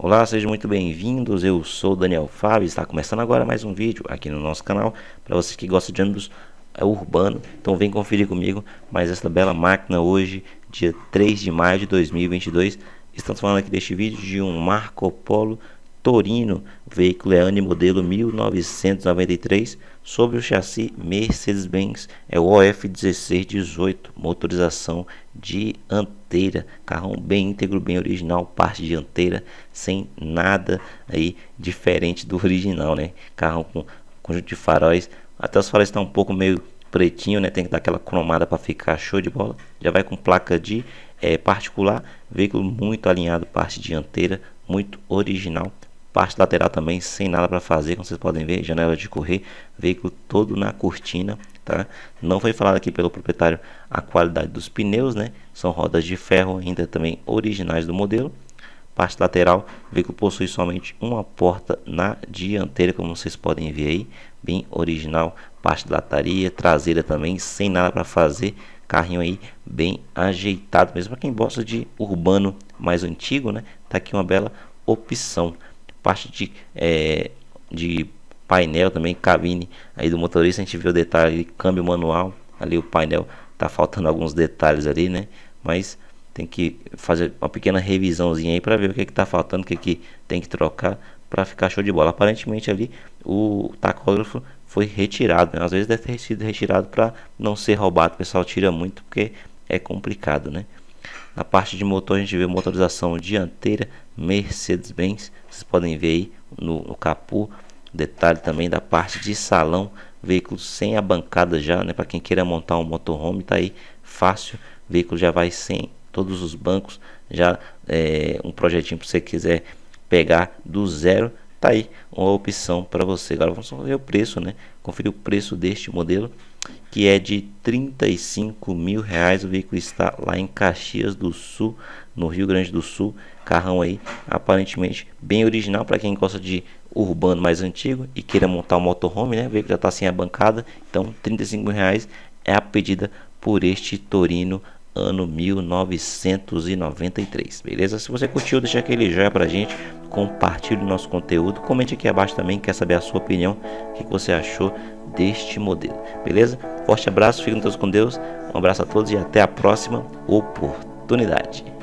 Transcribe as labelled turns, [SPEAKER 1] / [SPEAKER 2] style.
[SPEAKER 1] Olá, sejam muito bem-vindos. Eu sou Daniel Fábio. Está começando agora mais um vídeo aqui no nosso canal para vocês que gostam de ônibus é urbano. Então vem conferir comigo mais essa bela máquina hoje, dia 3 de maio de 2022. Estamos falando aqui deste vídeo de um Marco Polo Torino, veículo é ano modelo 1993, sobre o chassi Mercedes-Benz, é o OF1618, motorização dianteira, carrão bem íntegro, bem original, parte dianteira, sem nada aí diferente do original, né? Carrão com conjunto de faróis, até os faróis estão tá um pouco meio pretinho, né? Tem que dar aquela cromada para ficar show de bola. Já vai com placa de é, particular, veículo muito alinhado, parte dianteira, muito original. Parte lateral também sem nada para fazer, como vocês podem ver, janela de correr, veículo todo na cortina, tá? Não foi falado aqui pelo proprietário a qualidade dos pneus, né? São rodas de ferro ainda também originais do modelo. Parte lateral, veículo possui somente uma porta na dianteira, como vocês podem ver aí, bem original. Parte da lataria, traseira também, sem nada para fazer, carrinho aí bem ajeitado, mesmo para quem gosta de urbano mais antigo, né? Tá aqui uma bela opção parte de, é, de painel também, cabine aí do motorista, a gente vê o detalhe, câmbio manual, ali o painel tá faltando alguns detalhes ali, né? Mas tem que fazer uma pequena revisãozinha aí para ver o que que tá faltando, o que que tem que trocar para ficar show de bola. Aparentemente ali o tacógrafo foi retirado, né? às vezes deve ter sido retirado para não ser roubado. O pessoal tira muito porque é complicado, né? Na parte de motor a gente vê motorização dianteira Mercedes-Benz, vocês podem ver aí no, no capô. Detalhe também da parte de salão, veículo sem a bancada já, né? Para quem queira montar um motorhome, tá aí fácil. veículo já vai sem todos os bancos, já é, um projetinho para você quiser pegar do zero Tá aí uma opção para você. Agora vamos ver o preço, né? Conferir o preço deste modelo, que é de 35 mil reais. O veículo está lá em Caxias do Sul, no Rio Grande do Sul. Carrão aí, aparentemente bem original para quem gosta de urbano mais antigo e queira montar um motorhome, né? O veículo já está sem a bancada, então 35 mil reais é a pedida por este Torino ano 1993, beleza? Se você curtiu, deixa aquele joinha pra gente, compartilhe o nosso conteúdo, comente aqui abaixo também, quer saber a sua opinião, o que você achou deste modelo, beleza? Forte abraço, fiquem todos com Deus, um abraço a todos e até a próxima oportunidade.